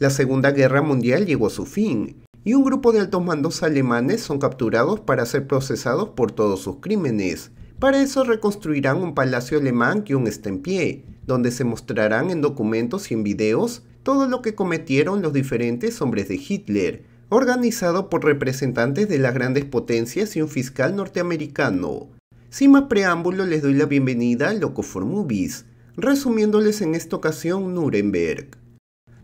La Segunda Guerra Mundial llegó a su fin, y un grupo de altos mandos alemanes son capturados para ser procesados por todos sus crímenes. Para eso reconstruirán un palacio alemán que un está en pie, donde se mostrarán en documentos y en videos todo lo que cometieron los diferentes hombres de Hitler, organizado por representantes de las grandes potencias y un fiscal norteamericano. Sin más preámbulo les doy la bienvenida a Loco for Movies, resumiéndoles en esta ocasión Nuremberg.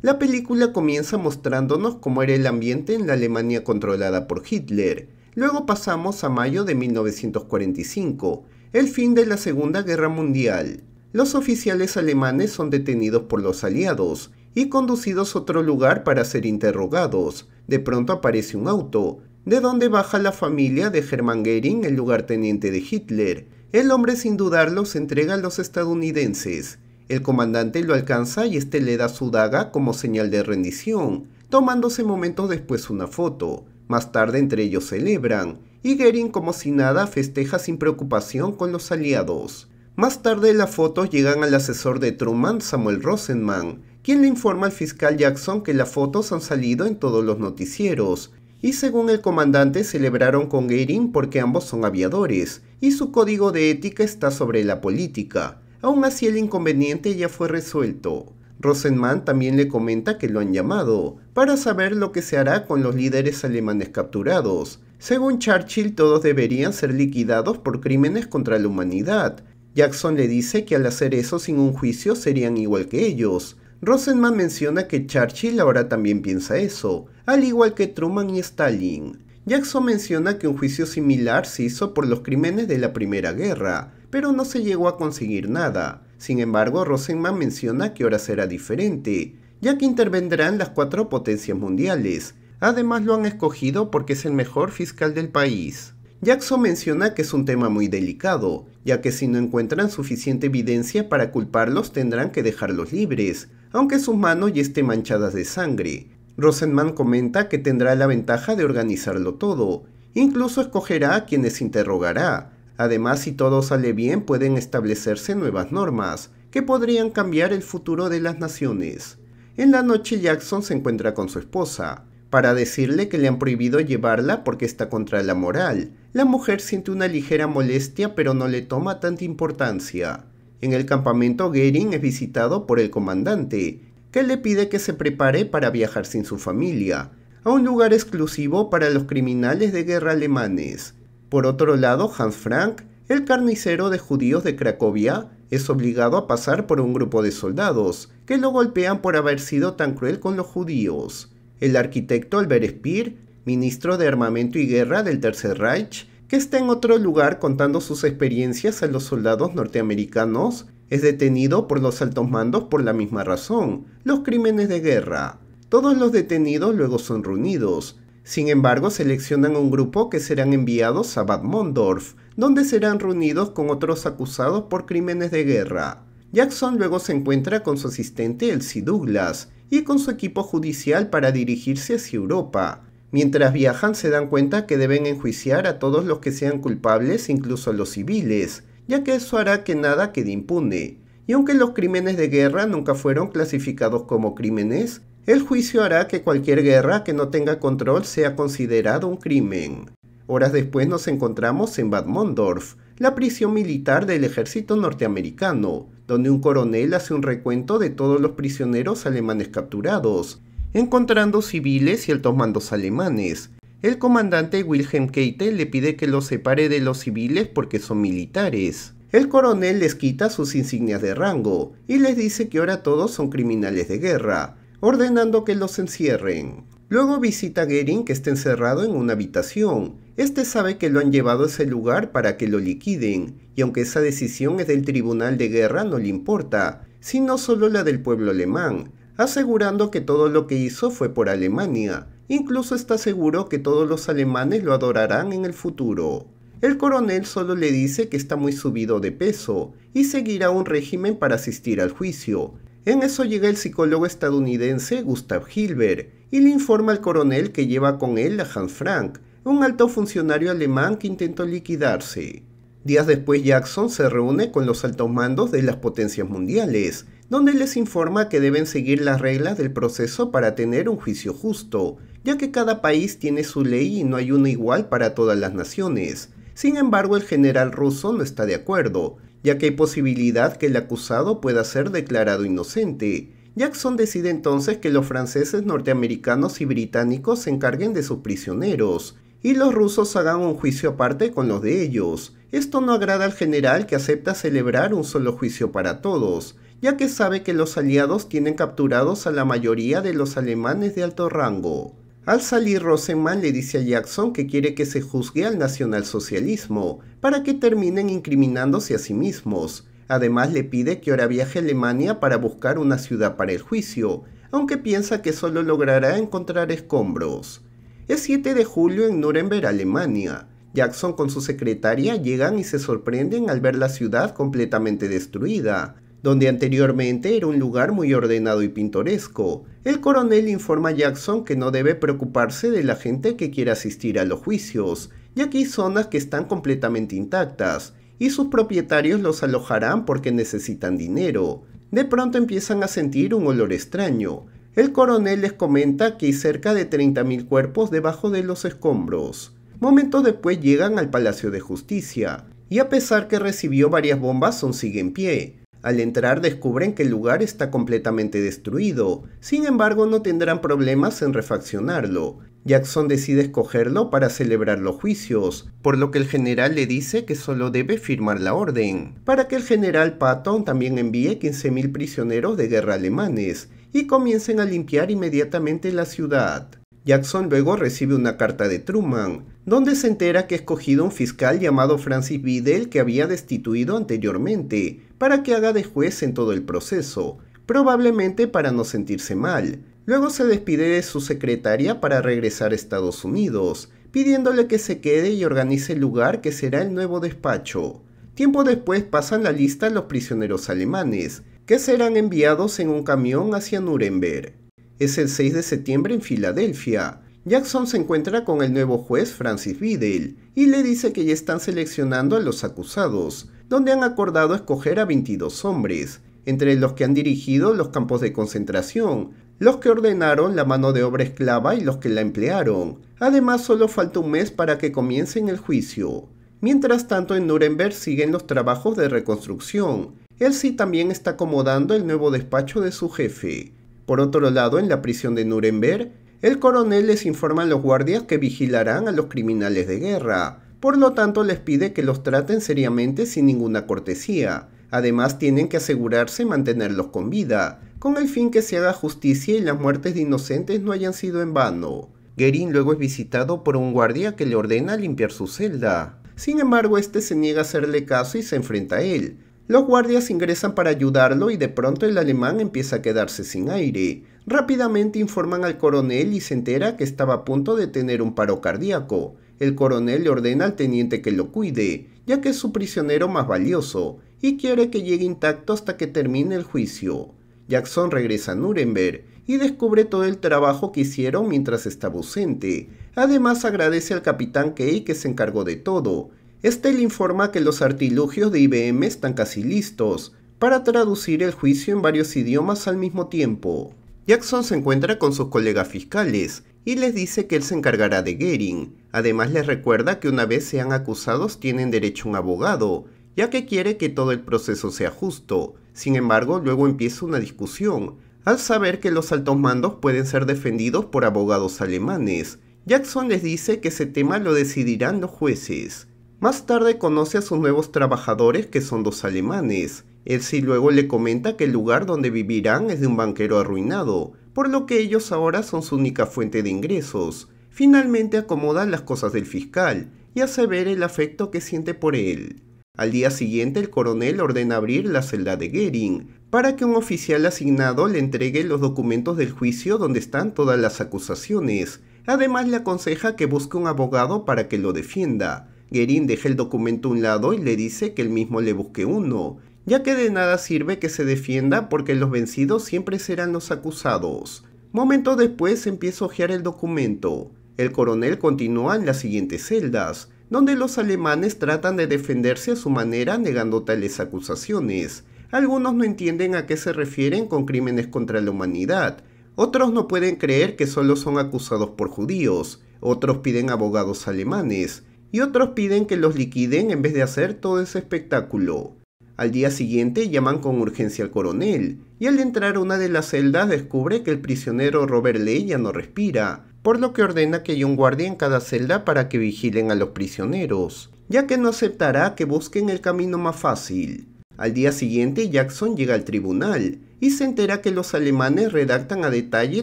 La película comienza mostrándonos cómo era el ambiente en la Alemania controlada por Hitler. Luego pasamos a mayo de 1945, el fin de la Segunda Guerra Mundial. Los oficiales alemanes son detenidos por los aliados y conducidos a otro lugar para ser interrogados. De pronto aparece un auto, de donde baja la familia de Hermann Goering, el lugarteniente de Hitler. El hombre sin dudarlo se entrega a los estadounidenses, el comandante lo alcanza y este le da su daga como señal de rendición, tomándose momentos después una foto. Más tarde entre ellos celebran, y Gerin como si nada festeja sin preocupación con los aliados. Más tarde las fotos llegan al asesor de Truman, Samuel Rosenman, quien le informa al fiscal Jackson que las fotos han salido en todos los noticieros, y según el comandante celebraron con Gering porque ambos son aviadores, y su código de ética está sobre la política. Aún así el inconveniente ya fue resuelto. Rosenman también le comenta que lo han llamado, para saber lo que se hará con los líderes alemanes capturados. Según Churchill, todos deberían ser liquidados por crímenes contra la humanidad. Jackson le dice que al hacer eso sin un juicio serían igual que ellos. Rosenman menciona que Churchill ahora también piensa eso, al igual que Truman y Stalin. Jackson menciona que un juicio similar se hizo por los crímenes de la Primera Guerra, pero no se llegó a conseguir nada. Sin embargo, Rosenman menciona que ahora será diferente, ya que intervendrán las cuatro potencias mundiales. Además lo han escogido porque es el mejor fiscal del país. Jackson menciona que es un tema muy delicado, ya que si no encuentran suficiente evidencia para culparlos tendrán que dejarlos libres, aunque sus manos ya estén manchadas de sangre. Rosenman comenta que tendrá la ventaja de organizarlo todo, incluso escogerá a quienes interrogará, Además, si todo sale bien, pueden establecerse nuevas normas, que podrían cambiar el futuro de las naciones. En la noche Jackson se encuentra con su esposa, para decirle que le han prohibido llevarla porque está contra la moral. La mujer siente una ligera molestia pero no le toma tanta importancia. En el campamento Gering es visitado por el comandante, que le pide que se prepare para viajar sin su familia, a un lugar exclusivo para los criminales de guerra alemanes. Por otro lado, Hans Frank, el carnicero de judíos de Cracovia, es obligado a pasar por un grupo de soldados, que lo golpean por haber sido tan cruel con los judíos. El arquitecto Albert Speer, ministro de Armamento y Guerra del Tercer Reich, que está en otro lugar contando sus experiencias a los soldados norteamericanos, es detenido por los altos mandos por la misma razón, los crímenes de guerra. Todos los detenidos luego son reunidos, sin embargo, seleccionan un grupo que serán enviados a Bad Mondorf, donde serán reunidos con otros acusados por crímenes de guerra. Jackson luego se encuentra con su asistente Elsie Douglas y con su equipo judicial para dirigirse hacia Europa. Mientras viajan se dan cuenta que deben enjuiciar a todos los que sean culpables, incluso a los civiles, ya que eso hará que nada quede impune. Y aunque los crímenes de guerra nunca fueron clasificados como crímenes, el juicio hará que cualquier guerra que no tenga control sea considerado un crimen. Horas después nos encontramos en Bad Mondorf, la prisión militar del ejército norteamericano, donde un coronel hace un recuento de todos los prisioneros alemanes capturados, encontrando civiles y altos mandos alemanes. El comandante Wilhelm Keitel le pide que los separe de los civiles porque son militares. El coronel les quita sus insignias de rango y les dice que ahora todos son criminales de guerra, ordenando que los encierren. Luego visita a Gering que está encerrado en una habitación. Este sabe que lo han llevado a ese lugar para que lo liquiden, y aunque esa decisión es del tribunal de guerra no le importa, sino solo la del pueblo alemán, asegurando que todo lo que hizo fue por Alemania. Incluso está seguro que todos los alemanes lo adorarán en el futuro. El coronel solo le dice que está muy subido de peso y seguirá un régimen para asistir al juicio, en eso llega el psicólogo estadounidense Gustav Hilbert y le informa al coronel que lleva con él a Hans Frank, un alto funcionario alemán que intentó liquidarse. Días después Jackson se reúne con los altos mandos de las potencias mundiales, donde les informa que deben seguir las reglas del proceso para tener un juicio justo, ya que cada país tiene su ley y no hay una igual para todas las naciones. Sin embargo, el general ruso no está de acuerdo, ya que hay posibilidad que el acusado pueda ser declarado inocente. Jackson decide entonces que los franceses, norteamericanos y británicos se encarguen de sus prisioneros, y los rusos hagan un juicio aparte con los de ellos. Esto no agrada al general que acepta celebrar un solo juicio para todos, ya que sabe que los aliados tienen capturados a la mayoría de los alemanes de alto rango. Al salir, Rosenman le dice a Jackson que quiere que se juzgue al nacionalsocialismo, para que terminen incriminándose a sí mismos. Además le pide que ahora viaje a Alemania para buscar una ciudad para el juicio, aunque piensa que solo logrará encontrar escombros. Es 7 de julio en Nuremberg, Alemania. Jackson con su secretaria llegan y se sorprenden al ver la ciudad completamente destruida, donde anteriormente era un lugar muy ordenado y pintoresco. El coronel informa a Jackson que no debe preocuparse de la gente que quiera asistir a los juicios, ya que hay zonas que están completamente intactas, y sus propietarios los alojarán porque necesitan dinero. De pronto empiezan a sentir un olor extraño. El coronel les comenta que hay cerca de 30.000 cuerpos debajo de los escombros. Momentos después llegan al Palacio de Justicia, y a pesar que recibió varias bombas, son sigue en pie. Al entrar descubren que el lugar está completamente destruido, sin embargo no tendrán problemas en refaccionarlo. Jackson decide escogerlo para celebrar los juicios, por lo que el general le dice que solo debe firmar la orden, para que el general Patton también envíe 15.000 prisioneros de guerra alemanes y comiencen a limpiar inmediatamente la ciudad. Jackson luego recibe una carta de Truman, donde se entera que ha escogido un fiscal llamado Francis Biddle que había destituido anteriormente, para que haga de juez en todo el proceso, probablemente para no sentirse mal. Luego se despide de su secretaria para regresar a Estados Unidos, pidiéndole que se quede y organice el lugar que será el nuevo despacho. Tiempo después pasan la lista los prisioneros alemanes, que serán enviados en un camión hacia Nuremberg. Es el 6 de septiembre en Filadelfia. Jackson se encuentra con el nuevo juez Francis Biddle y le dice que ya están seleccionando a los acusados, donde han acordado escoger a 22 hombres, entre los que han dirigido los campos de concentración, los que ordenaron la mano de obra esclava y los que la emplearon. Además, solo falta un mes para que comiencen el juicio. Mientras tanto, en Nuremberg siguen los trabajos de reconstrucción. Elsie también está acomodando el nuevo despacho de su jefe. Por otro lado, en la prisión de Nuremberg, el coronel les informa a los guardias que vigilarán a los criminales de guerra, por lo tanto les pide que los traten seriamente sin ninguna cortesía. Además tienen que asegurarse mantenerlos con vida, con el fin que se haga justicia y las muertes de inocentes no hayan sido en vano. Gerin luego es visitado por un guardia que le ordena limpiar su celda. Sin embargo, este se niega a hacerle caso y se enfrenta a él, los guardias ingresan para ayudarlo y de pronto el alemán empieza a quedarse sin aire. Rápidamente informan al coronel y se entera que estaba a punto de tener un paro cardíaco. El coronel le ordena al teniente que lo cuide, ya que es su prisionero más valioso, y quiere que llegue intacto hasta que termine el juicio. Jackson regresa a Nuremberg y descubre todo el trabajo que hicieron mientras estaba ausente. Además agradece al capitán Kay que se encargó de todo, este le informa que los artilugios de IBM están casi listos para traducir el juicio en varios idiomas al mismo tiempo. Jackson se encuentra con sus colegas fiscales y les dice que él se encargará de Gering. Además les recuerda que una vez sean acusados tienen derecho a un abogado, ya que quiere que todo el proceso sea justo. Sin embargo, luego empieza una discusión, al saber que los altos mandos pueden ser defendidos por abogados alemanes. Jackson les dice que ese tema lo decidirán los jueces. Más tarde conoce a sus nuevos trabajadores que son dos alemanes. sí luego le comenta que el lugar donde vivirán es de un banquero arruinado, por lo que ellos ahora son su única fuente de ingresos. Finalmente acomoda las cosas del fiscal y hace ver el afecto que siente por él. Al día siguiente el coronel ordena abrir la celda de Gering para que un oficial asignado le entregue los documentos del juicio donde están todas las acusaciones. Además le aconseja que busque un abogado para que lo defienda, Gerin deja el documento a un lado y le dice que él mismo le busque uno, ya que de nada sirve que se defienda porque los vencidos siempre serán los acusados. Momento después empieza a ojear el documento. El coronel continúa en las siguientes celdas, donde los alemanes tratan de defenderse a su manera negando tales acusaciones. Algunos no entienden a qué se refieren con crímenes contra la humanidad, otros no pueden creer que solo son acusados por judíos, otros piden abogados alemanes, y otros piden que los liquiden en vez de hacer todo ese espectáculo. Al día siguiente llaman con urgencia al coronel, y al entrar a una de las celdas descubre que el prisionero Robert Lee ya no respira, por lo que ordena que haya un guardia en cada celda para que vigilen a los prisioneros, ya que no aceptará que busquen el camino más fácil. Al día siguiente Jackson llega al tribunal y se entera que los alemanes redactan a detalle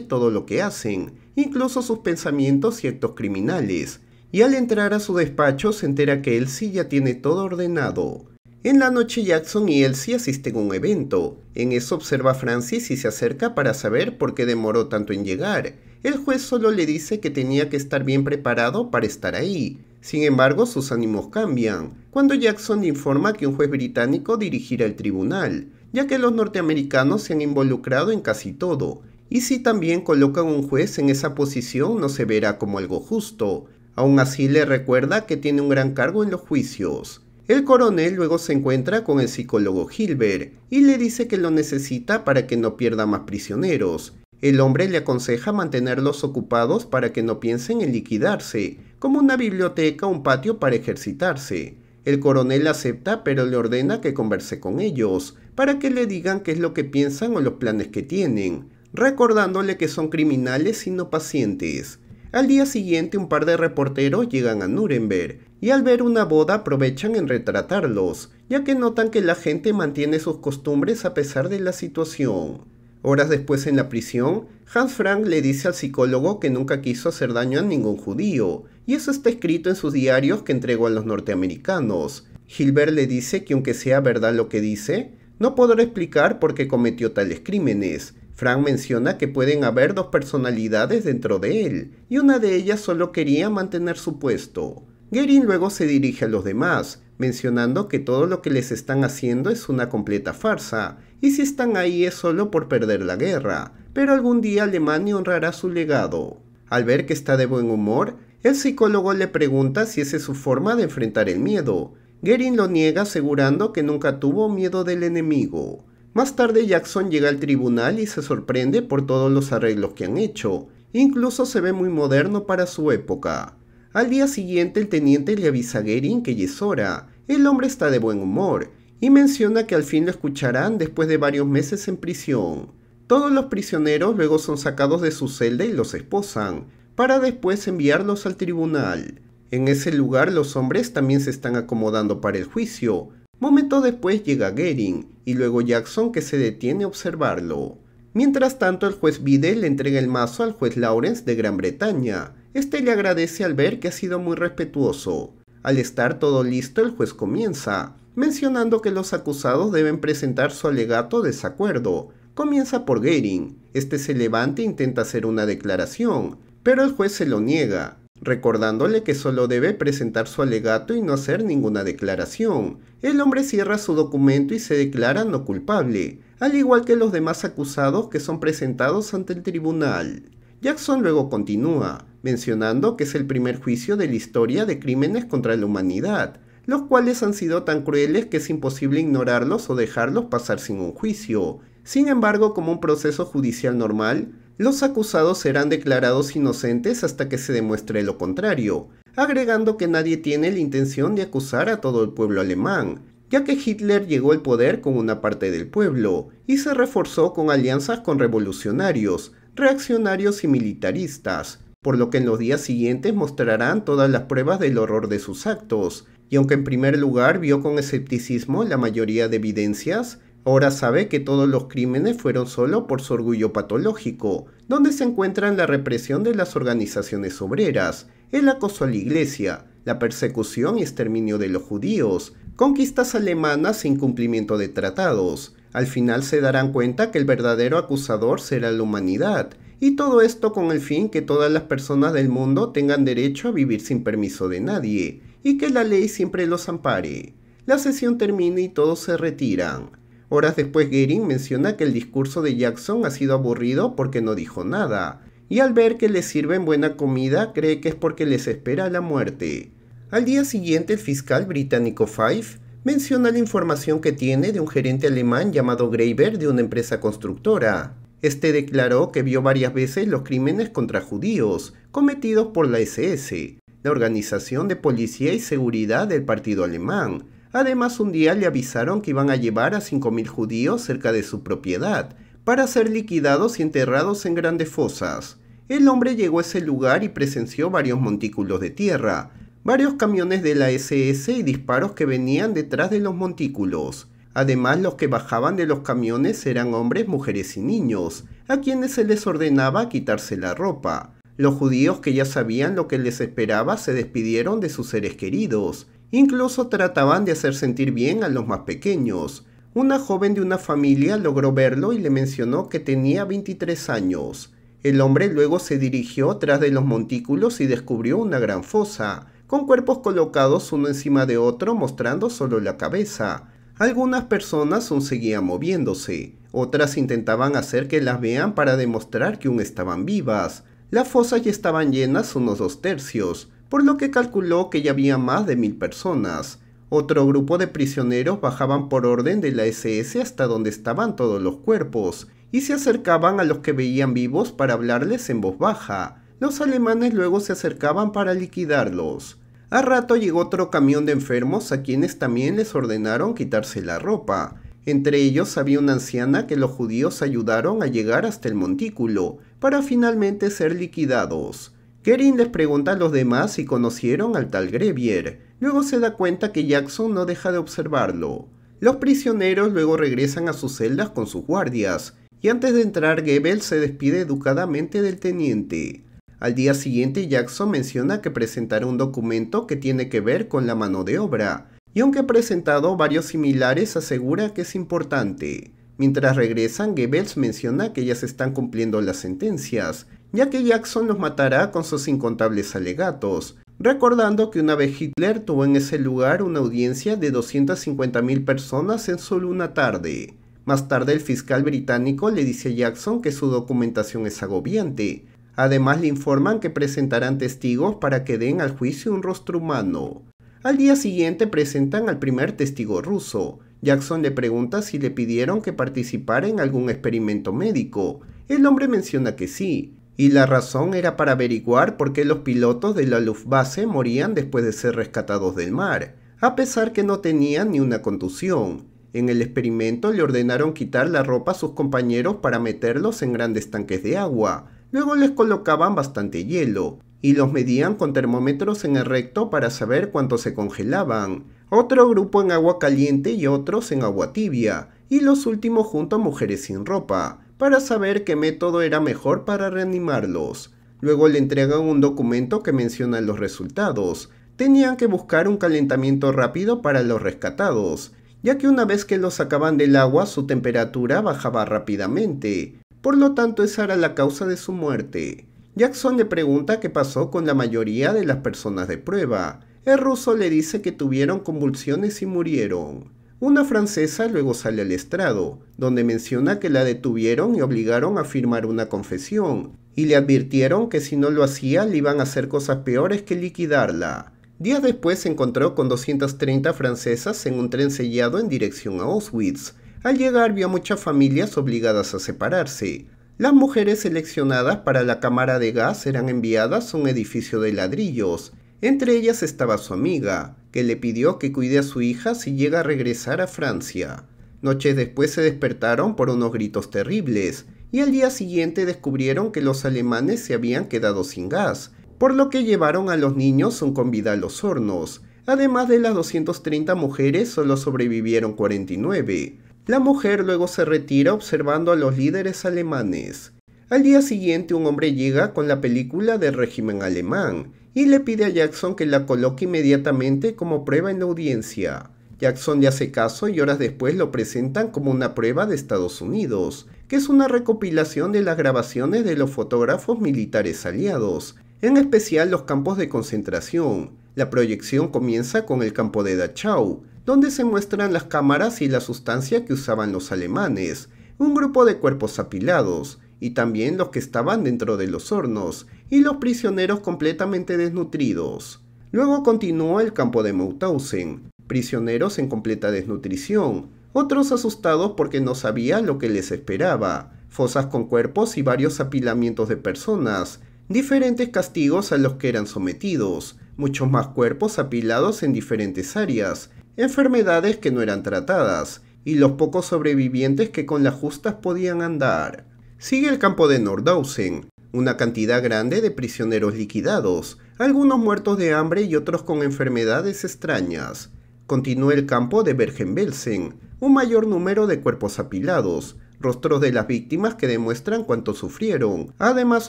todo lo que hacen, incluso sus pensamientos y actos criminales, y al entrar a su despacho se entera que Elsie ya tiene todo ordenado. En la noche Jackson y Elsie asisten a un evento. En eso observa a Francis y se acerca para saber por qué demoró tanto en llegar. El juez solo le dice que tenía que estar bien preparado para estar ahí. Sin embargo, sus ánimos cambian, cuando Jackson informa que un juez británico dirigirá el tribunal, ya que los norteamericanos se han involucrado en casi todo, y si también colocan un juez en esa posición no se verá como algo justo, Aún así le recuerda que tiene un gran cargo en los juicios. El coronel luego se encuentra con el psicólogo Hilbert y le dice que lo necesita para que no pierda más prisioneros. El hombre le aconseja mantenerlos ocupados para que no piensen en liquidarse, como una biblioteca o un patio para ejercitarse. El coronel acepta pero le ordena que converse con ellos, para que le digan qué es lo que piensan o los planes que tienen, recordándole que son criminales y no pacientes. Al día siguiente un par de reporteros llegan a Nuremberg y al ver una boda aprovechan en retratarlos, ya que notan que la gente mantiene sus costumbres a pesar de la situación. Horas después en la prisión, Hans Frank le dice al psicólogo que nunca quiso hacer daño a ningún judío, y eso está escrito en sus diarios que entregó a los norteamericanos. Gilbert le dice que aunque sea verdad lo que dice, no podrá explicar por qué cometió tales crímenes, Frank menciona que pueden haber dos personalidades dentro de él, y una de ellas solo quería mantener su puesto. Gerin luego se dirige a los demás, mencionando que todo lo que les están haciendo es una completa farsa, y si están ahí es solo por perder la guerra, pero algún día Alemania honrará su legado. Al ver que está de buen humor, el psicólogo le pregunta si esa es su forma de enfrentar el miedo. Gerin lo niega asegurando que nunca tuvo miedo del enemigo. Más tarde Jackson llega al tribunal y se sorprende por todos los arreglos que han hecho, incluso se ve muy moderno para su época. Al día siguiente el teniente le avisa a Gerin que ya es hora, el hombre está de buen humor, y menciona que al fin lo escucharán después de varios meses en prisión. Todos los prisioneros luego son sacados de su celda y los esposan, para después enviarlos al tribunal. En ese lugar los hombres también se están acomodando para el juicio, Momento después llega Gering y luego Jackson que se detiene a observarlo. Mientras tanto el juez Bidel le entrega el mazo al juez Lawrence de Gran Bretaña. Este le agradece al ver que ha sido muy respetuoso. Al estar todo listo el juez comienza, mencionando que los acusados deben presentar su alegato desacuerdo. Comienza por Gering. Este se levanta e intenta hacer una declaración, pero el juez se lo niega recordándole que solo debe presentar su alegato y no hacer ninguna declaración. El hombre cierra su documento y se declara no culpable, al igual que los demás acusados que son presentados ante el tribunal. Jackson luego continúa, mencionando que es el primer juicio de la historia de crímenes contra la humanidad, los cuales han sido tan crueles que es imposible ignorarlos o dejarlos pasar sin un juicio. Sin embargo, como un proceso judicial normal, los acusados serán declarados inocentes hasta que se demuestre lo contrario, agregando que nadie tiene la intención de acusar a todo el pueblo alemán, ya que Hitler llegó al poder con una parte del pueblo, y se reforzó con alianzas con revolucionarios, reaccionarios y militaristas, por lo que en los días siguientes mostrarán todas las pruebas del horror de sus actos, y aunque en primer lugar vio con escepticismo la mayoría de evidencias, Ahora sabe que todos los crímenes fueron solo por su orgullo patológico, donde se encuentran la represión de las organizaciones obreras, el acoso a la iglesia, la persecución y exterminio de los judíos, conquistas alemanas sin e cumplimiento de tratados. Al final se darán cuenta que el verdadero acusador será la humanidad, y todo esto con el fin que todas las personas del mundo tengan derecho a vivir sin permiso de nadie, y que la ley siempre los ampare. La sesión termina y todos se retiran. Horas después Gering menciona que el discurso de Jackson ha sido aburrido porque no dijo nada, y al ver que les sirven buena comida cree que es porque les espera la muerte. Al día siguiente el fiscal británico Fife menciona la información que tiene de un gerente alemán llamado Graeber de una empresa constructora. Este declaró que vio varias veces los crímenes contra judíos cometidos por la SS, la Organización de Policía y Seguridad del Partido Alemán, Además, un día le avisaron que iban a llevar a 5.000 judíos cerca de su propiedad, para ser liquidados y enterrados en grandes fosas. El hombre llegó a ese lugar y presenció varios montículos de tierra, varios camiones de la SS y disparos que venían detrás de los montículos. Además, los que bajaban de los camiones eran hombres, mujeres y niños, a quienes se les ordenaba quitarse la ropa. Los judíos que ya sabían lo que les esperaba se despidieron de sus seres queridos, Incluso trataban de hacer sentir bien a los más pequeños. Una joven de una familia logró verlo y le mencionó que tenía 23 años. El hombre luego se dirigió tras de los montículos y descubrió una gran fosa, con cuerpos colocados uno encima de otro mostrando solo la cabeza. Algunas personas aún seguían moviéndose, otras intentaban hacer que las vean para demostrar que aún estaban vivas. Las fosas ya estaban llenas unos dos tercios, por lo que calculó que ya había más de mil personas. Otro grupo de prisioneros bajaban por orden de la SS hasta donde estaban todos los cuerpos, y se acercaban a los que veían vivos para hablarles en voz baja. Los alemanes luego se acercaban para liquidarlos. A rato llegó otro camión de enfermos a quienes también les ordenaron quitarse la ropa. Entre ellos había una anciana que los judíos ayudaron a llegar hasta el montículo, para finalmente ser liquidados. Kerin les pregunta a los demás si conocieron al tal Grevier. Luego se da cuenta que Jackson no deja de observarlo. Los prisioneros luego regresan a sus celdas con sus guardias, y antes de entrar Goebbels se despide educadamente del teniente. Al día siguiente Jackson menciona que presentará un documento que tiene que ver con la mano de obra, y aunque ha presentado varios similares asegura que es importante. Mientras regresan, Goebbels menciona que ya se están cumpliendo las sentencias ya que Jackson los matará con sus incontables alegatos, recordando que una vez Hitler tuvo en ese lugar una audiencia de 250.000 personas en solo una tarde. Más tarde el fiscal británico le dice a Jackson que su documentación es agobiante. Además le informan que presentarán testigos para que den al juicio un rostro humano. Al día siguiente presentan al primer testigo ruso. Jackson le pregunta si le pidieron que participara en algún experimento médico. El hombre menciona que sí, y la razón era para averiguar por qué los pilotos de la Luftwaffe morían después de ser rescatados del mar, a pesar que no tenían ni una contusión. En el experimento le ordenaron quitar la ropa a sus compañeros para meterlos en grandes tanques de agua, luego les colocaban bastante hielo, y los medían con termómetros en el recto para saber cuánto se congelaban, otro grupo en agua caliente y otros en agua tibia, y los últimos junto a mujeres sin ropa, para saber qué método era mejor para reanimarlos. Luego le entregan un documento que menciona los resultados. Tenían que buscar un calentamiento rápido para los rescatados, ya que una vez que los sacaban del agua su temperatura bajaba rápidamente. Por lo tanto esa era la causa de su muerte. Jackson le pregunta qué pasó con la mayoría de las personas de prueba. El ruso le dice que tuvieron convulsiones y murieron. Una francesa luego sale al estrado, donde menciona que la detuvieron y obligaron a firmar una confesión, y le advirtieron que si no lo hacía le iban a hacer cosas peores que liquidarla. Días después se encontró con 230 francesas en un tren sellado en dirección a Auschwitz. Al llegar vio muchas familias obligadas a separarse. Las mujeres seleccionadas para la cámara de gas eran enviadas a un edificio de ladrillos. Entre ellas estaba su amiga que le pidió que cuide a su hija si llega a regresar a Francia. Noches después se despertaron por unos gritos terribles, y al día siguiente descubrieron que los alemanes se habían quedado sin gas, por lo que llevaron a los niños un convida a los hornos. Además de las 230 mujeres, solo sobrevivieron 49. La mujer luego se retira observando a los líderes alemanes. Al día siguiente un hombre llega con la película del régimen alemán y le pide a Jackson que la coloque inmediatamente como prueba en la audiencia. Jackson le hace caso y horas después lo presentan como una prueba de Estados Unidos, que es una recopilación de las grabaciones de los fotógrafos militares aliados, en especial los campos de concentración. La proyección comienza con el campo de Dachau, donde se muestran las cámaras y la sustancia que usaban los alemanes, un grupo de cuerpos apilados, y también los que estaban dentro de los hornos, y los prisioneros completamente desnutridos. Luego continuó el campo de Mauthausen, prisioneros en completa desnutrición, otros asustados porque no sabían lo que les esperaba, fosas con cuerpos y varios apilamientos de personas, diferentes castigos a los que eran sometidos, muchos más cuerpos apilados en diferentes áreas, enfermedades que no eran tratadas, y los pocos sobrevivientes que con las justas podían andar. Sigue el campo de Nordhausen, una cantidad grande de prisioneros liquidados, algunos muertos de hambre y otros con enfermedades extrañas. ...continúa el campo de Bergen-Belsen, un mayor número de cuerpos apilados, rostros de las víctimas que demuestran cuánto sufrieron. Además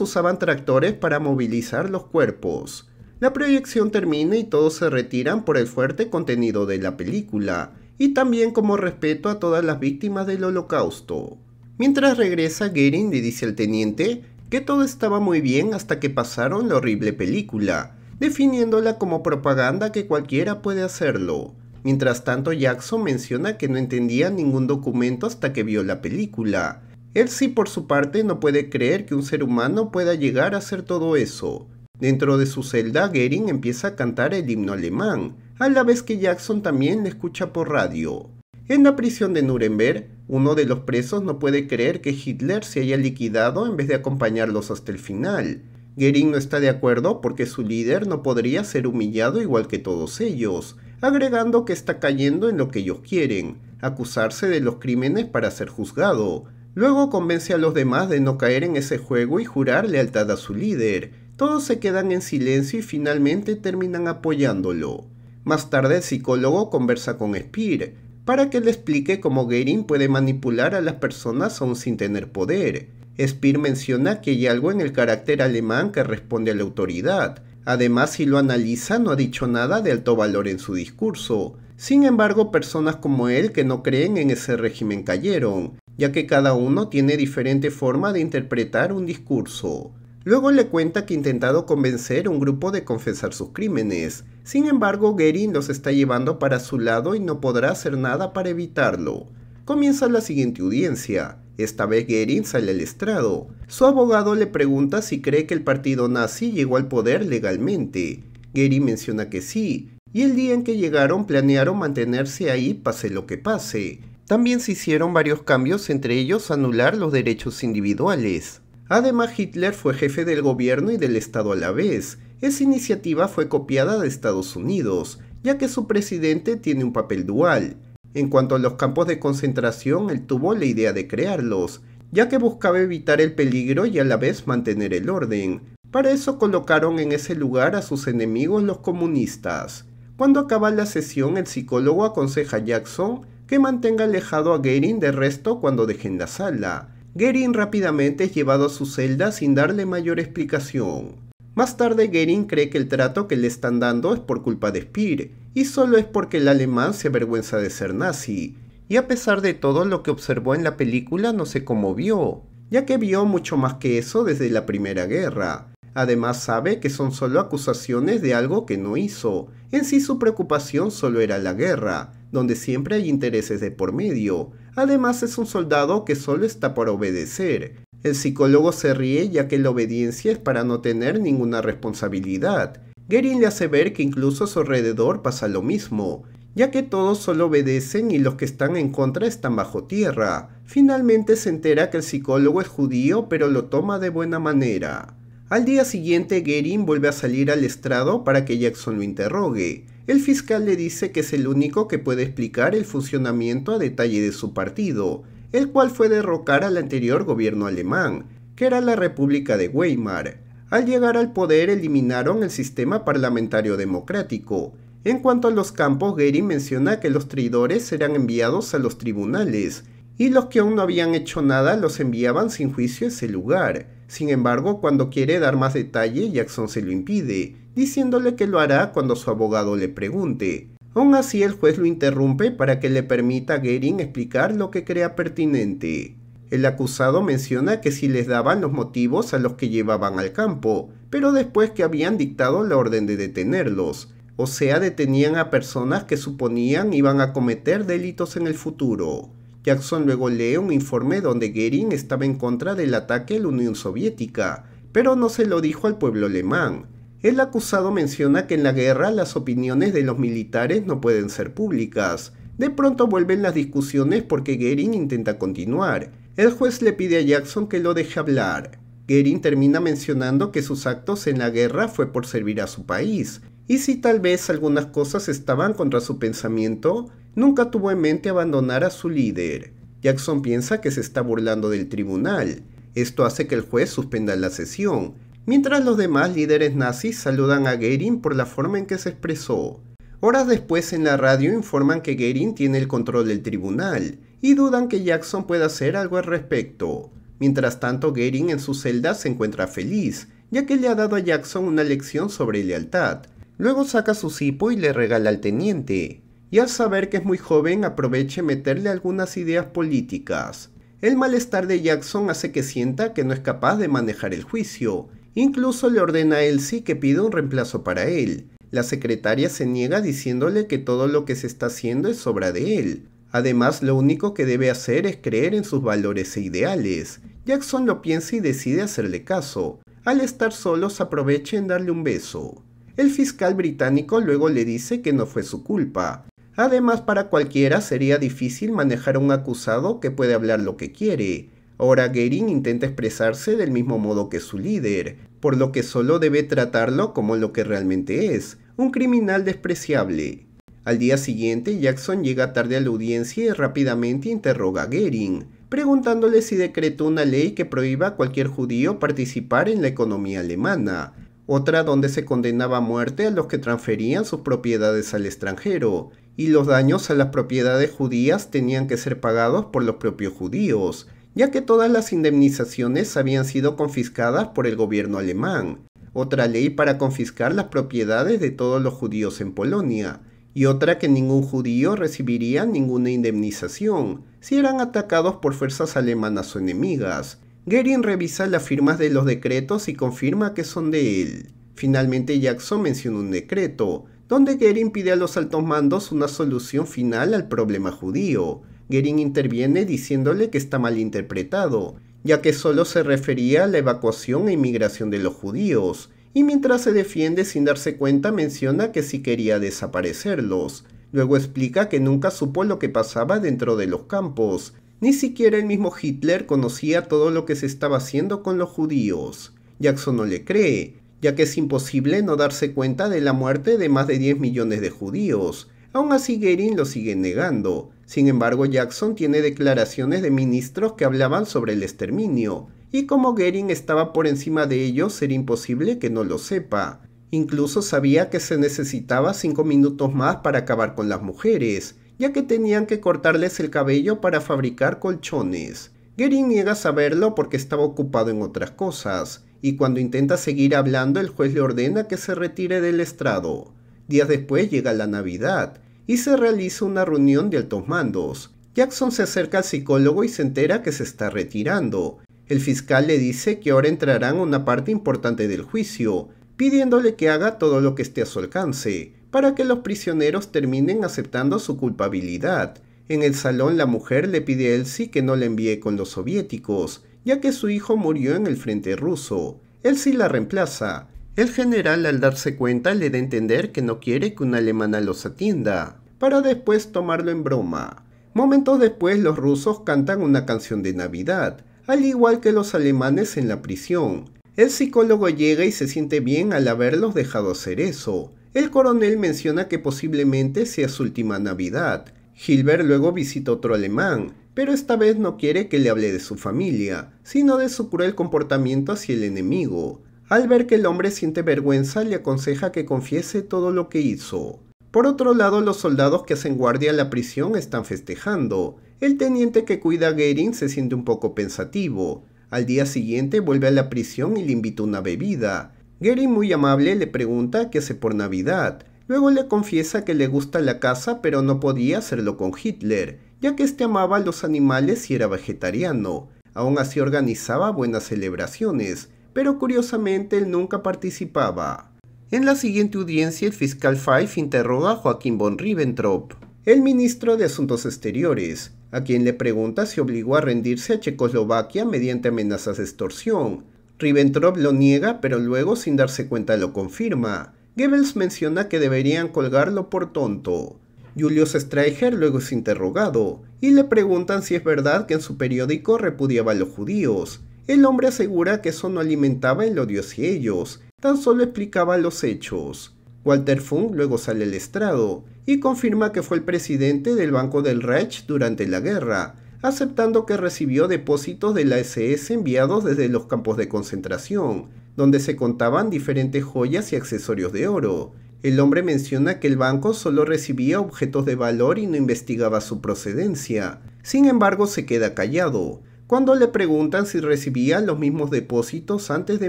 usaban tractores para movilizar los cuerpos. La proyección termina y todos se retiran por el fuerte contenido de la película, y también como respeto a todas las víctimas del holocausto. Mientras regresa, Gering le dice al teniente todo estaba muy bien hasta que pasaron la horrible película, definiéndola como propaganda que cualquiera puede hacerlo. Mientras tanto, Jackson menciona que no entendía ningún documento hasta que vio la película. Él sí por su parte no puede creer que un ser humano pueda llegar a hacer todo eso. Dentro de su celda, Gering empieza a cantar el himno alemán, a la vez que Jackson también le escucha por radio. En la prisión de Nuremberg, uno de los presos no puede creer que Hitler se haya liquidado en vez de acompañarlos hasta el final. Gerin no está de acuerdo porque su líder no podría ser humillado igual que todos ellos, agregando que está cayendo en lo que ellos quieren, acusarse de los crímenes para ser juzgado. Luego convence a los demás de no caer en ese juego y jurar lealtad a su líder. Todos se quedan en silencio y finalmente terminan apoyándolo. Más tarde el psicólogo conversa con Spear, para que le explique cómo Gerin puede manipular a las personas aún sin tener poder. Speer menciona que hay algo en el carácter alemán que responde a la autoridad. Además, si lo analiza, no ha dicho nada de alto valor en su discurso. Sin embargo, personas como él que no creen en ese régimen cayeron, ya que cada uno tiene diferente forma de interpretar un discurso. Luego le cuenta que ha intentado convencer a un grupo de confesar sus crímenes. Sin embargo, Gerin los está llevando para su lado y no podrá hacer nada para evitarlo. Comienza la siguiente audiencia. Esta vez Gerin sale al estrado. Su abogado le pregunta si cree que el partido nazi llegó al poder legalmente. Gerin menciona que sí, y el día en que llegaron planearon mantenerse ahí pase lo que pase. También se hicieron varios cambios, entre ellos anular los derechos individuales. Además, Hitler fue jefe del gobierno y del Estado a la vez. Esa iniciativa fue copiada de Estados Unidos, ya que su presidente tiene un papel dual. En cuanto a los campos de concentración, él tuvo la idea de crearlos, ya que buscaba evitar el peligro y a la vez mantener el orden. Para eso colocaron en ese lugar a sus enemigos los comunistas. Cuando acaba la sesión, el psicólogo aconseja a Jackson que mantenga alejado a Gering de resto cuando dejen la sala Gering rápidamente es llevado a su celda sin darle mayor explicación. Más tarde Gerin cree que el trato que le están dando es por culpa de Speer, y solo es porque el alemán se avergüenza de ser nazi, y a pesar de todo lo que observó en la película no se conmovió, ya que vio mucho más que eso desde la Primera Guerra. Además sabe que son solo acusaciones de algo que no hizo, en sí su preocupación solo era la guerra, donde siempre hay intereses de por medio, Además es un soldado que solo está por obedecer. El psicólogo se ríe ya que la obediencia es para no tener ninguna responsabilidad. Gerin le hace ver que incluso a su alrededor pasa lo mismo, ya que todos solo obedecen y los que están en contra están bajo tierra. Finalmente se entera que el psicólogo es judío pero lo toma de buena manera. Al día siguiente Gerin vuelve a salir al estrado para que Jackson lo interrogue. El fiscal le dice que es el único que puede explicar el funcionamiento a detalle de su partido, el cual fue derrocar al anterior gobierno alemán, que era la República de Weimar. Al llegar al poder eliminaron el sistema parlamentario democrático. En cuanto a los campos, Gary menciona que los traidores serán enviados a los tribunales, y los que aún no habían hecho nada los enviaban sin juicio a ese lugar. Sin embargo, cuando quiere dar más detalle, Jackson se lo impide, diciéndole que lo hará cuando su abogado le pregunte. Aún así, el juez lo interrumpe para que le permita a Gering explicar lo que crea pertinente. El acusado menciona que si les daban los motivos a los que llevaban al campo, pero después que habían dictado la orden de detenerlos, o sea, detenían a personas que suponían iban a cometer delitos en el futuro. Jackson luego lee un informe donde Gering estaba en contra del ataque a la Unión Soviética, pero no se lo dijo al pueblo alemán. El acusado menciona que en la guerra las opiniones de los militares no pueden ser públicas. De pronto vuelven las discusiones porque Gering intenta continuar. El juez le pide a Jackson que lo deje hablar. Gering termina mencionando que sus actos en la guerra fue por servir a su país, y si tal vez algunas cosas estaban contra su pensamiento, nunca tuvo en mente abandonar a su líder. Jackson piensa que se está burlando del tribunal. Esto hace que el juez suspenda la sesión, mientras los demás líderes nazis saludan a Gering por la forma en que se expresó. Horas después en la radio informan que Gering tiene el control del tribunal y dudan que Jackson pueda hacer algo al respecto. Mientras tanto, Gering en su celda se encuentra feliz, ya que le ha dado a Jackson una lección sobre lealtad. Luego saca su cipo y le regala al teniente, y al saber que es muy joven aproveche meterle algunas ideas políticas. El malestar de Jackson hace que sienta que no es capaz de manejar el juicio. Incluso le ordena a Elsie que pida un reemplazo para él. La secretaria se niega diciéndole que todo lo que se está haciendo es obra de él. Además, lo único que debe hacer es creer en sus valores e ideales. Jackson lo piensa y decide hacerle caso. Al estar solos aprovecha en darle un beso. El fiscal británico luego le dice que no fue su culpa, Además, para cualquiera sería difícil manejar a un acusado que puede hablar lo que quiere. Ahora Gering intenta expresarse del mismo modo que su líder, por lo que solo debe tratarlo como lo que realmente es, un criminal despreciable. Al día siguiente, Jackson llega tarde a la audiencia y rápidamente interroga a Gering, preguntándole si decretó una ley que prohíba a cualquier judío participar en la economía alemana, otra donde se condenaba a muerte a los que transferían sus propiedades al extranjero, y los daños a las propiedades judías tenían que ser pagados por los propios judíos, ya que todas las indemnizaciones habían sido confiscadas por el gobierno alemán, otra ley para confiscar las propiedades de todos los judíos en Polonia, y otra que ningún judío recibiría ninguna indemnización si eran atacados por fuerzas alemanas o enemigas. Gering revisa las firmas de los decretos y confirma que son de él. Finalmente Jackson menciona un decreto, donde Gerin pide a los altos mandos una solución final al problema judío. Gering interviene diciéndole que está mal interpretado, ya que solo se refería a la evacuación e inmigración de los judíos, y mientras se defiende sin darse cuenta menciona que sí quería desaparecerlos. Luego explica que nunca supo lo que pasaba dentro de los campos, ni siquiera el mismo Hitler conocía todo lo que se estaba haciendo con los judíos. Jackson no le cree, ya que es imposible no darse cuenta de la muerte de más de 10 millones de judíos. Aún así, Gering lo sigue negando. Sin embargo, Jackson tiene declaraciones de ministros que hablaban sobre el exterminio, y como Gering estaba por encima de ellos, sería imposible que no lo sepa. Incluso sabía que se necesitaba 5 minutos más para acabar con las mujeres, ya que tenían que cortarles el cabello para fabricar colchones. Gering niega saberlo porque estaba ocupado en otras cosas, y cuando intenta seguir hablando el juez le ordena que se retire del estrado. Días después llega la Navidad y se realiza una reunión de altos mandos. Jackson se acerca al psicólogo y se entera que se está retirando. El fiscal le dice que ahora entrarán una parte importante del juicio, pidiéndole que haga todo lo que esté a su alcance, para que los prisioneros terminen aceptando su culpabilidad. En el salón la mujer le pide a Elsie que no la envíe con los soviéticos, ya que su hijo murió en el frente ruso. Él sí la reemplaza. El general al darse cuenta le da a entender que no quiere que una alemana los atienda, para después tomarlo en broma. Momentos después los rusos cantan una canción de Navidad, al igual que los alemanes en la prisión. El psicólogo llega y se siente bien al haberlos dejado hacer eso. El coronel menciona que posiblemente sea su última Navidad, Gilbert luego visita otro alemán, pero esta vez no quiere que le hable de su familia, sino de su cruel comportamiento hacia el enemigo. Al ver que el hombre siente vergüenza, le aconseja que confiese todo lo que hizo. Por otro lado, los soldados que hacen guardia a la prisión están festejando. El teniente que cuida a Gering se siente un poco pensativo. Al día siguiente vuelve a la prisión y le invita una bebida. Gering muy amable le pregunta qué hace por Navidad. Luego le confiesa que le gusta la caza pero no podía hacerlo con Hitler, ya que este amaba a los animales y era vegetariano. Aún así organizaba buenas celebraciones, pero curiosamente él nunca participaba. En la siguiente audiencia el fiscal Fife interroga a Joaquín von Ribbentrop, el ministro de Asuntos Exteriores, a quien le pregunta si obligó a rendirse a Checoslovaquia mediante amenazas de extorsión. Ribbentrop lo niega pero luego sin darse cuenta lo confirma. Goebbels menciona que deberían colgarlo por tonto. Julius Streicher luego es interrogado y le preguntan si es verdad que en su periódico repudiaba a los judíos. El hombre asegura que eso no alimentaba el odio hacia ellos, tan solo explicaba los hechos. Walter Funk luego sale al estrado y confirma que fue el presidente del Banco del Reich durante la guerra, aceptando que recibió depósitos de la SS enviados desde los campos de concentración, donde se contaban diferentes joyas y accesorios de oro. El hombre menciona que el banco solo recibía objetos de valor y no investigaba su procedencia. Sin embargo, se queda callado. Cuando le preguntan si recibía los mismos depósitos antes de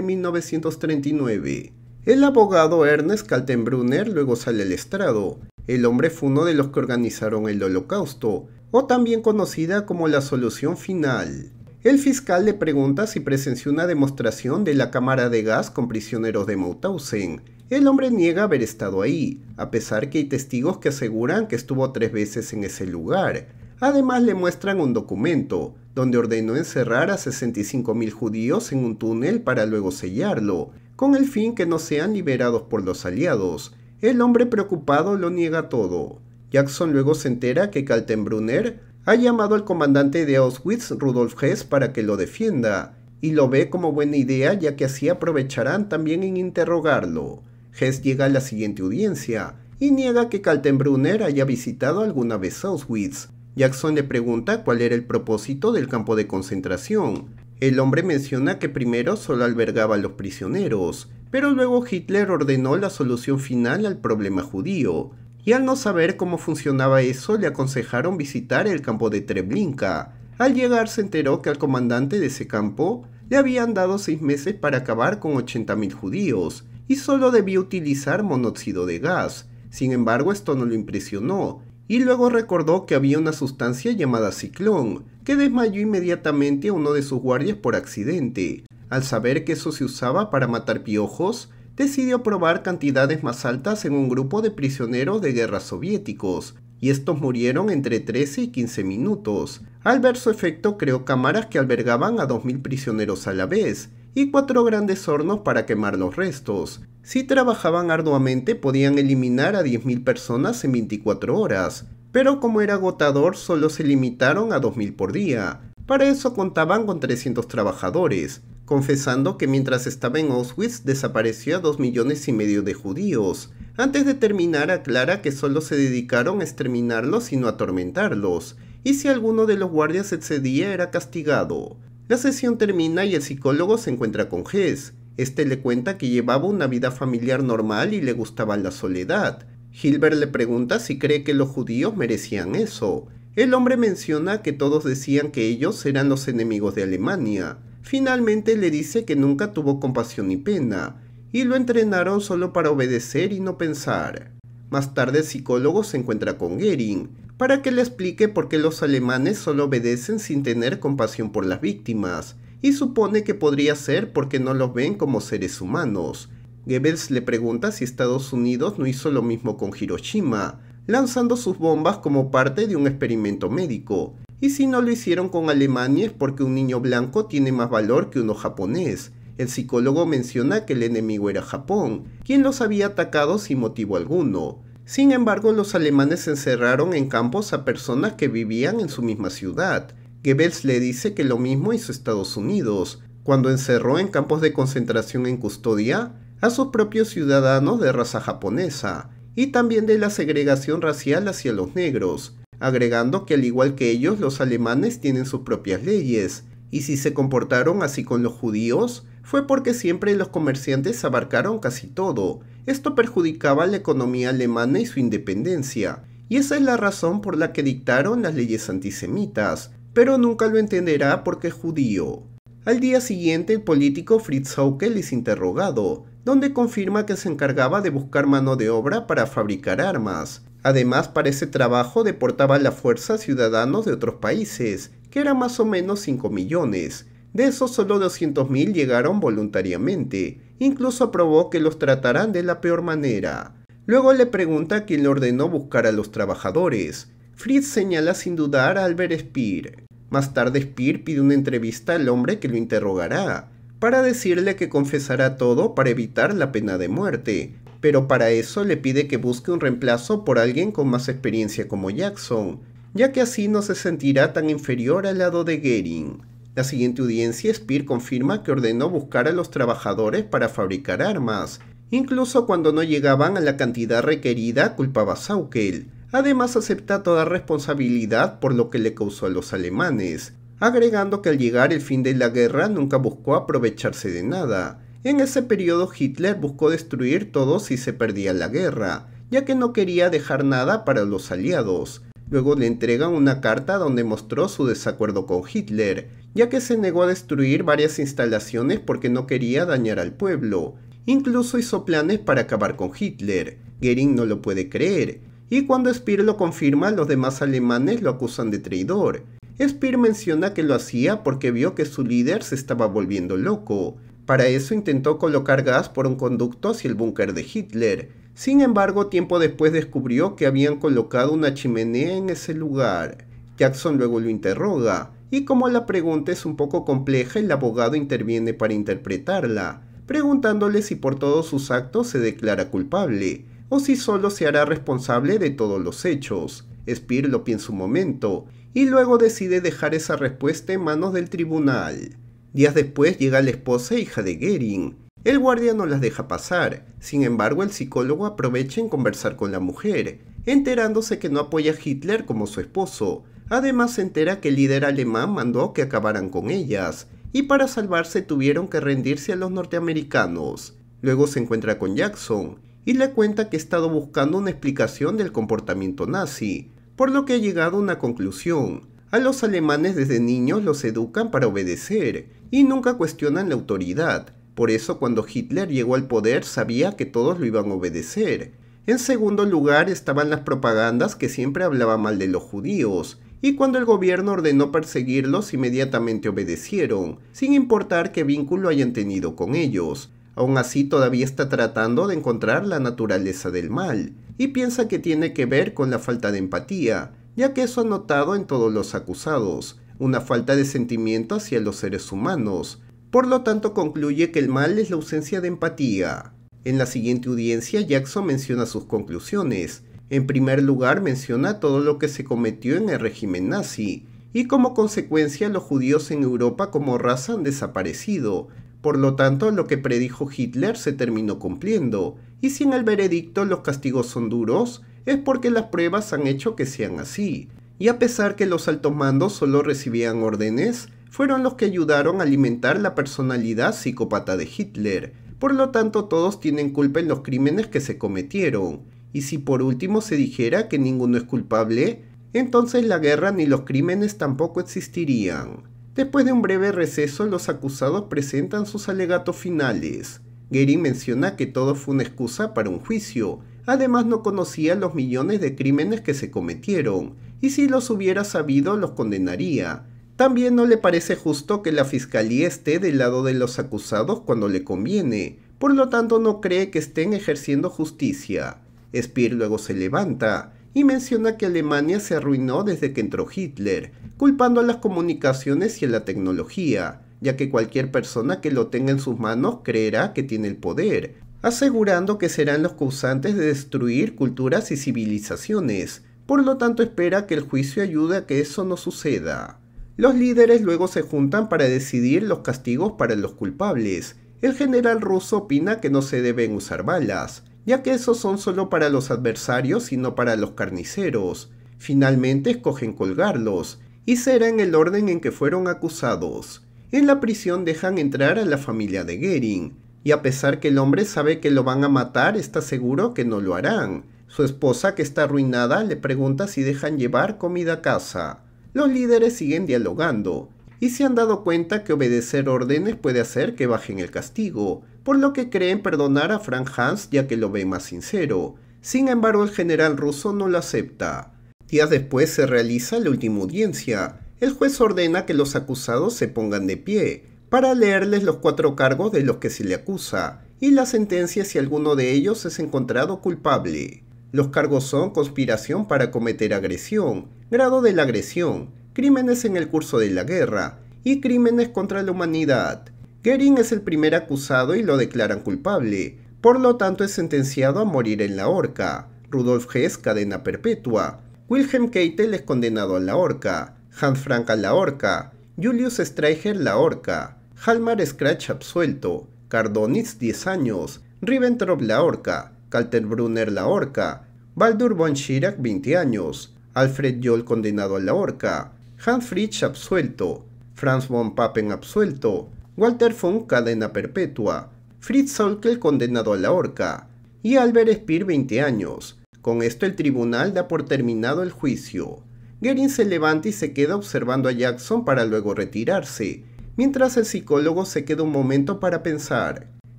1939, el abogado Ernest Kaltenbrunner luego sale al estrado. El hombre fue uno de los que organizaron el holocausto, o también conocida como la solución final. El fiscal le pregunta si presenció una demostración de la cámara de gas con prisioneros de Mauthausen. El hombre niega haber estado ahí, a pesar que hay testigos que aseguran que estuvo tres veces en ese lugar. Además le muestran un documento, donde ordenó encerrar a 65.000 judíos en un túnel para luego sellarlo, con el fin que no sean liberados por los aliados. El hombre preocupado lo niega todo. Jackson luego se entera que Kaltenbrunner ha llamado al comandante de Auschwitz, Rudolf Hess, para que lo defienda, y lo ve como buena idea ya que así aprovecharán también en interrogarlo. Hess llega a la siguiente audiencia y niega que Kaltenbrunner haya visitado alguna vez Auschwitz. Jackson le pregunta cuál era el propósito del campo de concentración. El hombre menciona que primero solo albergaba a los prisioneros, pero luego Hitler ordenó la solución final al problema judío, y al no saber cómo funcionaba eso le aconsejaron visitar el campo de Treblinka. Al llegar se enteró que al comandante de ese campo le habían dado seis meses para acabar con 80.000 judíos y solo debía utilizar monóxido de gas. Sin embargo, esto no lo impresionó y luego recordó que había una sustancia llamada ciclón, que desmayó inmediatamente a uno de sus guardias por accidente. Al saber que eso se usaba para matar piojos, decidió probar cantidades más altas en un grupo de prisioneros de guerra soviéticos, y estos murieron entre 13 y 15 minutos. Al ver su efecto creó cámaras que albergaban a 2.000 prisioneros a la vez, y cuatro grandes hornos para quemar los restos. Si trabajaban arduamente podían eliminar a 10.000 personas en 24 horas, pero como era agotador solo se limitaron a 2.000 por día. Para eso contaban con 300 trabajadores, confesando que mientras estaba en Auschwitz desapareció a dos millones y medio de judíos. Antes de terminar aclara que solo se dedicaron a exterminarlos y no a atormentarlos, y si alguno de los guardias excedía era castigado. La sesión termina y el psicólogo se encuentra con Hess. Este le cuenta que llevaba una vida familiar normal y le gustaba la soledad. Hilbert le pregunta si cree que los judíos merecían eso. El hombre menciona que todos decían que ellos eran los enemigos de Alemania, Finalmente le dice que nunca tuvo compasión ni pena, y lo entrenaron solo para obedecer y no pensar. Más tarde el psicólogo se encuentra con Gering, para que le explique por qué los alemanes solo obedecen sin tener compasión por las víctimas, y supone que podría ser porque no los ven como seres humanos. Goebbels le pregunta si Estados Unidos no hizo lo mismo con Hiroshima, lanzando sus bombas como parte de un experimento médico, y si no lo hicieron con Alemania es porque un niño blanco tiene más valor que uno japonés. El psicólogo menciona que el enemigo era Japón, quien los había atacado sin motivo alguno. Sin embargo, los alemanes encerraron en campos a personas que vivían en su misma ciudad. Goebbels le dice que lo mismo hizo Estados Unidos, cuando encerró en campos de concentración en custodia a sus propios ciudadanos de raza japonesa, y también de la segregación racial hacia los negros, agregando que al igual que ellos, los alemanes tienen sus propias leyes, y si se comportaron así con los judíos, fue porque siempre los comerciantes abarcaron casi todo. Esto perjudicaba la economía alemana y su independencia, y esa es la razón por la que dictaron las leyes antisemitas, pero nunca lo entenderá porque es judío. Al día siguiente el político Fritz Haukel es interrogado, donde confirma que se encargaba de buscar mano de obra para fabricar armas, Además, para ese trabajo deportaba a la fuerza ciudadanos de otros países, que eran más o menos 5 millones. De esos solo 200.000 llegaron voluntariamente. Incluso aprobó que los trataran de la peor manera. Luego le pregunta quién le ordenó buscar a los trabajadores. Fritz señala sin dudar a Albert Speer. Más tarde Speer pide una entrevista al hombre que lo interrogará, para decirle que confesará todo para evitar la pena de muerte, pero para eso le pide que busque un reemplazo por alguien con más experiencia como Jackson, ya que así no se sentirá tan inferior al lado de Gering. La siguiente audiencia, Spear confirma que ordenó buscar a los trabajadores para fabricar armas, incluso cuando no llegaban a la cantidad requerida, culpaba a Saukel. Además acepta toda responsabilidad por lo que le causó a los alemanes, agregando que al llegar el fin de la guerra nunca buscó aprovecharse de nada, en ese periodo Hitler buscó destruir todo si se perdía la guerra, ya que no quería dejar nada para los aliados. Luego le entregan una carta donde mostró su desacuerdo con Hitler, ya que se negó a destruir varias instalaciones porque no quería dañar al pueblo. Incluso hizo planes para acabar con Hitler. Goering no lo puede creer. Y cuando Speer lo confirma, los demás alemanes lo acusan de traidor. Speer menciona que lo hacía porque vio que su líder se estaba volviendo loco para eso intentó colocar gas por un conducto hacia el búnker de Hitler. Sin embargo, tiempo después descubrió que habían colocado una chimenea en ese lugar. Jackson luego lo interroga, y como la pregunta es un poco compleja, el abogado interviene para interpretarla, preguntándole si por todos sus actos se declara culpable, o si solo se hará responsable de todos los hechos. Spear lo piensa un momento, y luego decide dejar esa respuesta en manos del tribunal. Días después llega la esposa e hija de Gering. El guardia no las deja pasar, sin embargo el psicólogo aprovecha en conversar con la mujer, enterándose que no apoya a Hitler como su esposo. Además se entera que el líder alemán mandó que acabaran con ellas, y para salvarse tuvieron que rendirse a los norteamericanos. Luego se encuentra con Jackson, y le cuenta que ha estado buscando una explicación del comportamiento nazi, por lo que ha llegado a una conclusión. A los alemanes desde niños los educan para obedecer, y nunca cuestionan la autoridad. Por eso cuando Hitler llegó al poder sabía que todos lo iban a obedecer. En segundo lugar estaban las propagandas que siempre hablaba mal de los judíos, y cuando el gobierno ordenó perseguirlos inmediatamente obedecieron, sin importar qué vínculo hayan tenido con ellos. Aún así todavía está tratando de encontrar la naturaleza del mal, y piensa que tiene que ver con la falta de empatía, ya que eso ha notado en todos los acusados una falta de sentimiento hacia los seres humanos. Por lo tanto, concluye que el mal es la ausencia de empatía. En la siguiente audiencia, Jackson menciona sus conclusiones. En primer lugar, menciona todo lo que se cometió en el régimen nazi, y como consecuencia los judíos en Europa como raza han desaparecido. Por lo tanto, lo que predijo Hitler se terminó cumpliendo, y si en el veredicto los castigos son duros, es porque las pruebas han hecho que sean así y a pesar que los altos mandos solo recibían órdenes, fueron los que ayudaron a alimentar la personalidad psicópata de Hitler. Por lo tanto, todos tienen culpa en los crímenes que se cometieron. Y si por último se dijera que ninguno es culpable, entonces la guerra ni los crímenes tampoco existirían. Después de un breve receso, los acusados presentan sus alegatos finales. Gary menciona que todo fue una excusa para un juicio. Además, no conocía los millones de crímenes que se cometieron, y si los hubiera sabido los condenaría. También no le parece justo que la fiscalía esté del lado de los acusados cuando le conviene, por lo tanto no cree que estén ejerciendo justicia. Speer luego se levanta y menciona que Alemania se arruinó desde que entró Hitler, culpando a las comunicaciones y a la tecnología, ya que cualquier persona que lo tenga en sus manos creerá que tiene el poder, asegurando que serán los causantes de destruir culturas y civilizaciones, por lo tanto espera que el juicio ayude a que eso no suceda. Los líderes luego se juntan para decidir los castigos para los culpables. El general ruso opina que no se deben usar balas, ya que esos son solo para los adversarios y no para los carniceros. Finalmente escogen colgarlos, y será en el orden en que fueron acusados. En la prisión dejan entrar a la familia de Gering, y a pesar que el hombre sabe que lo van a matar, está seguro que no lo harán, su esposa, que está arruinada, le pregunta si dejan llevar comida a casa. Los líderes siguen dialogando y se han dado cuenta que obedecer órdenes puede hacer que bajen el castigo, por lo que creen perdonar a Frank Hans ya que lo ve más sincero. Sin embargo, el general ruso no lo acepta. Días después se realiza la última audiencia. El juez ordena que los acusados se pongan de pie para leerles los cuatro cargos de los que se le acusa y la sentencia si alguno de ellos es encontrado culpable. Los cargos son conspiración para cometer agresión, grado de la agresión, crímenes en el curso de la guerra y crímenes contra la humanidad. Gering es el primer acusado y lo declaran culpable, por lo tanto es sentenciado a morir en la horca. Rudolf Hess cadena perpetua. Wilhelm Keitel es condenado a la horca. Hans Frank a la horca. Julius Streicher la horca. Halmar Scratch absuelto. Cardonitz 10 años. Ribbentrop la horca. Kaltenbrunner la horca. Baldur von Schirach 20 años, Alfred Joll condenado a la horca, Hans Fritsch absuelto, Franz von Papen absuelto, Walter von cadena perpetua, Fritz Solkel condenado a la horca y Albert Speer 20 años. Con esto el tribunal da por terminado el juicio. ...Gerin se levanta y se queda observando a Jackson para luego retirarse, mientras el psicólogo se queda un momento para pensar.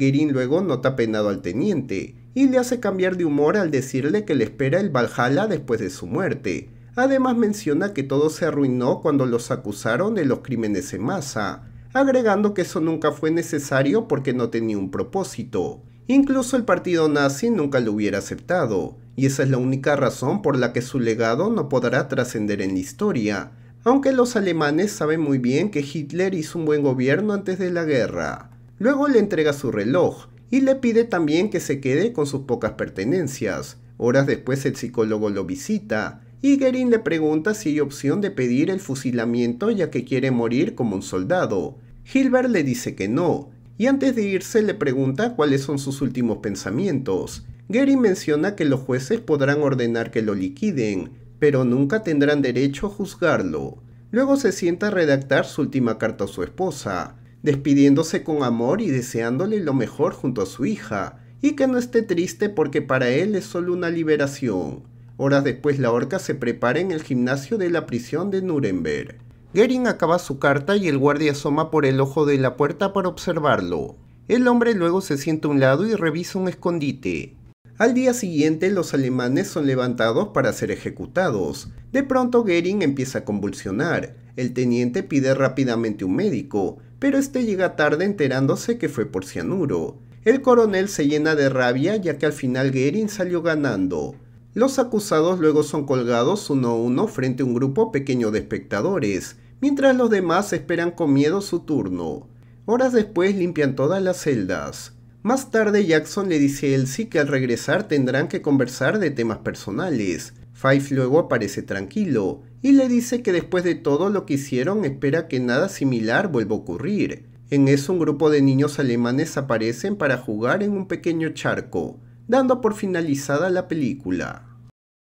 ...Gerin luego nota penado al teniente, y le hace cambiar de humor al decirle que le espera el Valhalla después de su muerte. Además menciona que todo se arruinó cuando los acusaron de los crímenes en masa, agregando que eso nunca fue necesario porque no tenía un propósito. Incluso el partido nazi nunca lo hubiera aceptado, y esa es la única razón por la que su legado no podrá trascender en la historia, aunque los alemanes saben muy bien que Hitler hizo un buen gobierno antes de la guerra. Luego le entrega su reloj, y le pide también que se quede con sus pocas pertenencias. Horas después el psicólogo lo visita y Gerin le pregunta si hay opción de pedir el fusilamiento ya que quiere morir como un soldado. Hilbert le dice que no, y antes de irse le pregunta cuáles son sus últimos pensamientos. Gerin menciona que los jueces podrán ordenar que lo liquiden, pero nunca tendrán derecho a juzgarlo. Luego se sienta a redactar su última carta a su esposa, despidiéndose con amor y deseándole lo mejor junto a su hija, y que no esté triste porque para él es solo una liberación. Horas después la horca se prepara en el gimnasio de la prisión de Nuremberg. Gering acaba su carta y el guardia asoma por el ojo de la puerta para observarlo. El hombre luego se sienta a un lado y revisa un escondite. Al día siguiente los alemanes son levantados para ser ejecutados. De pronto Gering empieza a convulsionar. El teniente pide rápidamente un médico, pero este llega tarde enterándose que fue por cianuro. El coronel se llena de rabia ya que al final Gerin salió ganando. Los acusados luego son colgados uno a uno frente a un grupo pequeño de espectadores, mientras los demás esperan con miedo su turno. Horas después limpian todas las celdas. Más tarde Jackson le dice a Elsie que al regresar tendrán que conversar de temas personales. Fife luego aparece tranquilo, y le dice que después de todo lo que hicieron espera que nada similar vuelva a ocurrir. En eso un grupo de niños alemanes aparecen para jugar en un pequeño charco, dando por finalizada la película.